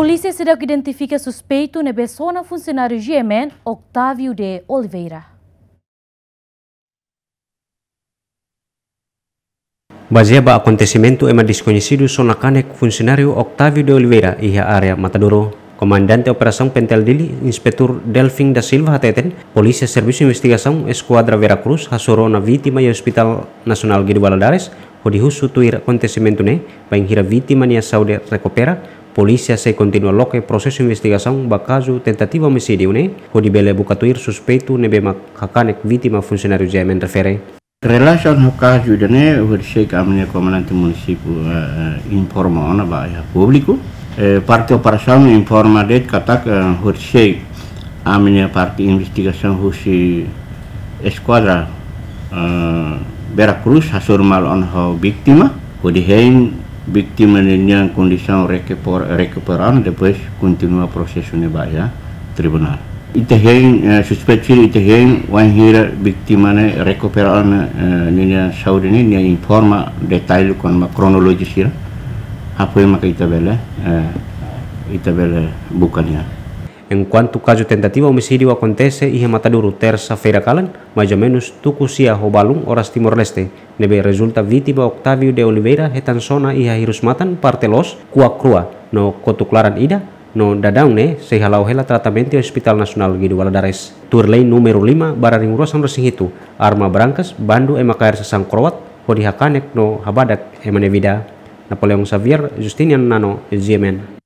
polícia será que identifica suspeito na pessoa do funcionário GMN Octavio de Oliveira. Baseado no acontecimento é mais desconhecido o funcionário Octavio de Oliveira em área Matadouro. Comandante Operação Pentel Dili, Inspetor Delfim da Silva Hateten, Polícia Serviço de Investigação, Esquadra Veracruz, rasurou na vítima e Hospital Nacional Guido Valadares, o de tuir acontecimento ne, para vítima e a saúde recupera, Polisi se continua loke proses processo de investigação ba caso tentativa homicídio, né? Onde bele bucatuir suspeito nebe makakanek vítima funcionário de Yemen refere. Relação ao caso de ne o amine amne comandante município uh, informa ona ba público. Eh, parte operação informa det katak uh, amine parti amne parte investigação husi esquadra uh, Veracruz hasur mal on ho vítima. Kudihain victimele condição recuperando, depois continua processo na Bahia, ya, tribunal. Itehen, uh, eh, wan hira wanhira victimane recuperando, uh, eh, nina saúde, nina informa detalhe com uma cronologia, ya. apoio uma que itabela, uh, bukan bucaniana. Ya. Enquanto o caso tentativa homicídio acontece e remataduro terça-feira calan, mais ou menos Tucusia, Robalum, horas Timor-Leste. Nebe resulta vítima Octavio de Oliveira, Retansona e Jairus Matan, partelos, Cua Crua, no Cotuclaran Ida, no dadang ne eh, sehalau hela Hospital Nasional Gidu Waladares. Turlei número 5 barang ruasam resing itu arma brankas, bandu emakair sesang krowat hodi no habadak emanevida Napoleon Xavier Justinian Nano Ziemen.